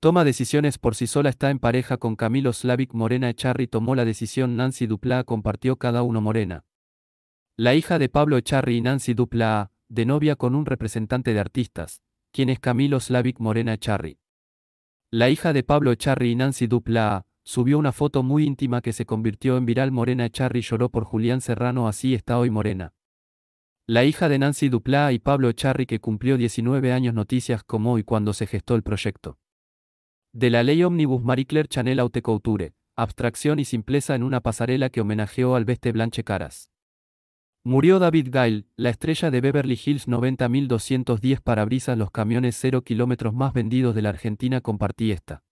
Toma decisiones por sí sola está en pareja con Camilo Slavic Morena Echarri tomó la decisión Nancy Duplá compartió cada uno Morena. La hija de Pablo Echarri y Nancy Duplá, de novia con un representante de artistas, quien es Camilo Slavic Morena Echarri. La hija de Pablo Echarri y Nancy Duplá, subió una foto muy íntima que se convirtió en viral Morena Echarri lloró por Julián Serrano así está hoy Morena. La hija de Nancy Duplá y Pablo Echarri que cumplió 19 años noticias como hoy cuando se gestó el proyecto de la ley Omnibus Marie Claire Chanel Haute Couture, abstracción y simpleza en una pasarela que homenajeó al Veste Blanche Caras. Murió David Gail, la estrella de Beverly Hills 90210 parabrisas los camiones cero kilómetros más vendidos de la Argentina compartí esta.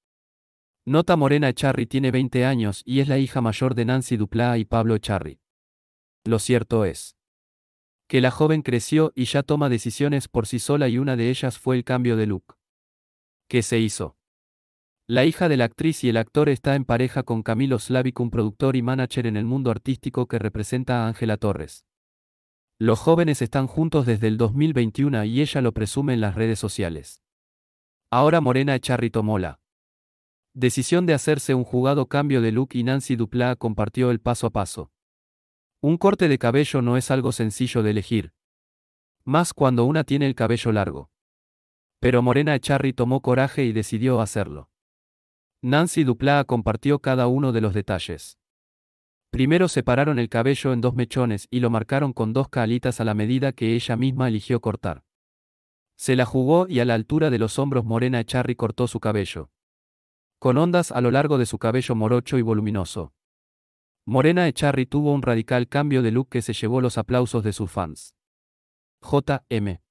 Nota Morena Echarri tiene 20 años y es la hija mayor de Nancy Duplá y Pablo Echarri. Lo cierto es que la joven creció y ya toma decisiones por sí sola y una de ellas fue el cambio de look. ¿Qué se hizo? La hija de la actriz y el actor está en pareja con Camilo Slavic, un productor y manager en el mundo artístico que representa a Ángela Torres. Los jóvenes están juntos desde el 2021 y ella lo presume en las redes sociales. Ahora Morena tomó la Decisión de hacerse un jugado cambio de look y Nancy Duplá compartió el paso a paso. Un corte de cabello no es algo sencillo de elegir. Más cuando una tiene el cabello largo. Pero Morena Echarri tomó coraje y decidió hacerlo. Nancy Duplá compartió cada uno de los detalles. Primero separaron el cabello en dos mechones y lo marcaron con dos calitas a la medida que ella misma eligió cortar. Se la jugó y a la altura de los hombros Morena Echarri cortó su cabello. Con ondas a lo largo de su cabello morocho y voluminoso. Morena Echarri tuvo un radical cambio de look que se llevó los aplausos de sus fans. J.M.